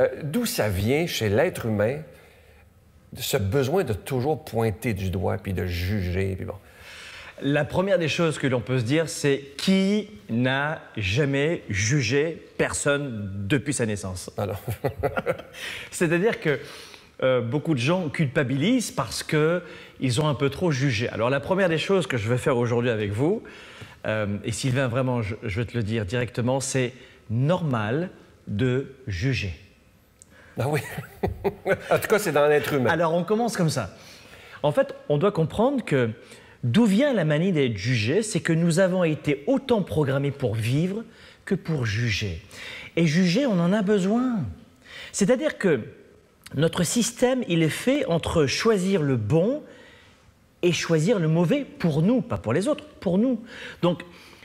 Euh, d'où ça vient chez l'être humain, ce besoin de toujours pointer du doigt, puis de juger, La première des choses que l'on peut se dire, c'est qui n'a jamais jugé personne depuis sa naissance ah C'est-à-dire que euh, beaucoup de gens culpabilisent parce qu'ils ont un peu trop jugé. Alors la première des choses que je vais faire aujourd'hui avec vous, euh, et Sylvain, vraiment, je, je vais te le dire directement, c'est normal de juger. Ah oui. en tout cas, c'est dans l'être humain. Alors, on commence comme ça. En fait, on doit comprendre que d'où vient la manie d'être jugé, c'est que nous avons été autant programmés pour vivre que pour juger. Et juger, on en a besoin. C'est-à-dire que notre système, il est fait entre choisir le bon et choisir le mauvais pour nous, pas pour les autres, pour nous. Donc,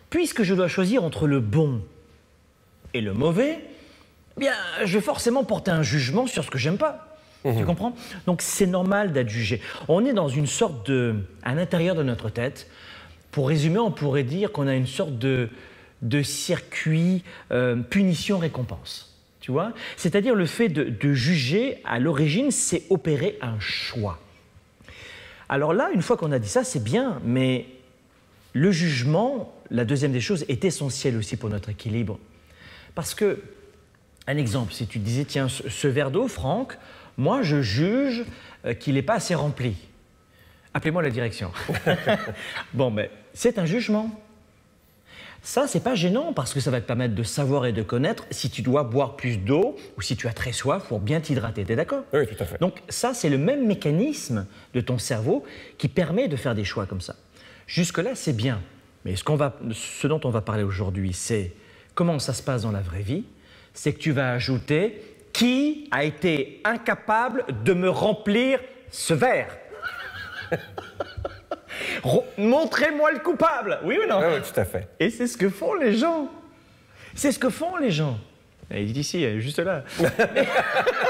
puisque je dois choisir entre le bon et le mauvais, eh bien, je vais forcément porter un jugement sur ce que j'aime pas. Mhm. Tu comprends Donc c'est normal d'être jugé. On est dans une sorte de... à l'intérieur de notre tête. Pour résumer, on pourrait dire qu'on a une sorte de, de circuit euh, punition-récompense. Tu vois C'est-à-dire le fait de, de juger, à l'origine, c'est opérer un choix. Alors là, une fois qu'on a dit ça, c'est bien, mais le jugement, la deuxième des choses, est essentielle aussi pour notre équilibre. Parce que un exemple, si tu disais, tiens, ce, verre d'eau, Franck, moi je juge euh, qu'il n'est pas assez rempli. Appelez-moi la direction. bon, mais ben, c'est un jugement. Ça, c'est pas gênant parce que ça va te permettre de savoir et de connaître si tu dois boire plus d'eau ou si tu as très soif pour bien t'hydrater. es d'accord Oui, tout à fait. Donc, ça, c'est le même mécanisme de ton cerveau qui permet de faire des choix comme ça. Jusque-là, c'est bien. Mais ce dont on va parler aujourd'hui, c'est comment ça se passe dans la vraie vie c'est que tu vas ajouter qui a été incapable de me remplir ce verre Montrez-moi le coupable Oui ou non ah oui, tout à fait. Et c'est ce que font les gens. C'est ce que font les gens. Il est ici, juste là.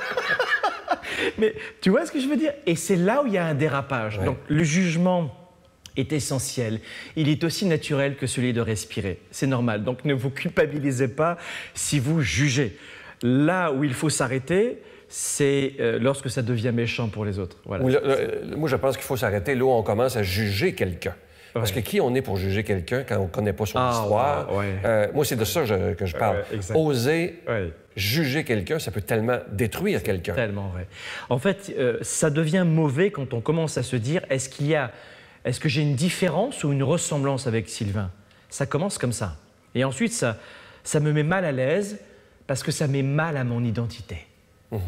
mais, tu vois ce que je veux dire Et c'est là où il y a un dérapage. Donc le jugement est essentiel. Il est aussi naturel que celui de respirer. C'est normal. Donc ne vous culpabilisez pas si vous jugez. Là où il faut s'arrêter, c'est euh, lorsque ça devient méchant pour les autres. moi, je pense qu'il faut s'arrêter là où on commence à juger quelqu'un. Parce que qui on est pour juger quelqu'un quand on ne connaît pas son ah, histoire? Ah, euh, moi, c'est de ça que je parle. Oser juger quelqu'un, ça peut tellement détruire quelqu'un. Tellement vrai. En fait, euh, ça devient mauvais quand on commence à se dire est-ce qu'il y a est-ce que j'ai une différence ou une ressemblance avec Sylvain Ça commence comme ça. Et ensuite, ça, me met mal à l'aise parce que ça met mal à mon identité. Mhm.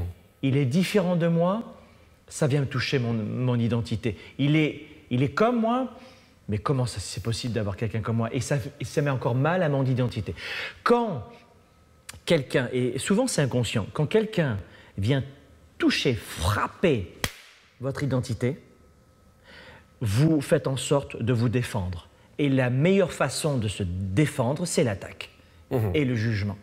Il est différent de moi, ça vient me toucher mon, identité. Il est, comme moi, mais comment c'est possible d'avoir quelqu'un comme moi et ça, et ça, met encore mal à mon identité. Quand quelqu'un, et souvent c'est inconscient, quand quelqu'un vient toucher, frapper votre identité, vous faites en sorte de vous défendre. Et la meilleure façon de se défendre, c'est l'attaque mmh. et le jugement.